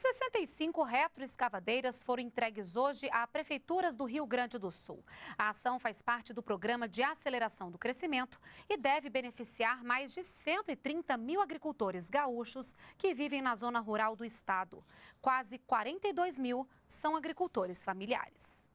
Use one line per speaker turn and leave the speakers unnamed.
65 retroescavadeiras foram entregues hoje a prefeituras do Rio Grande do Sul. A ação faz parte do programa de aceleração do crescimento e deve beneficiar mais de 130 mil agricultores gaúchos que vivem na zona rural do estado. Quase 42 mil são agricultores familiares.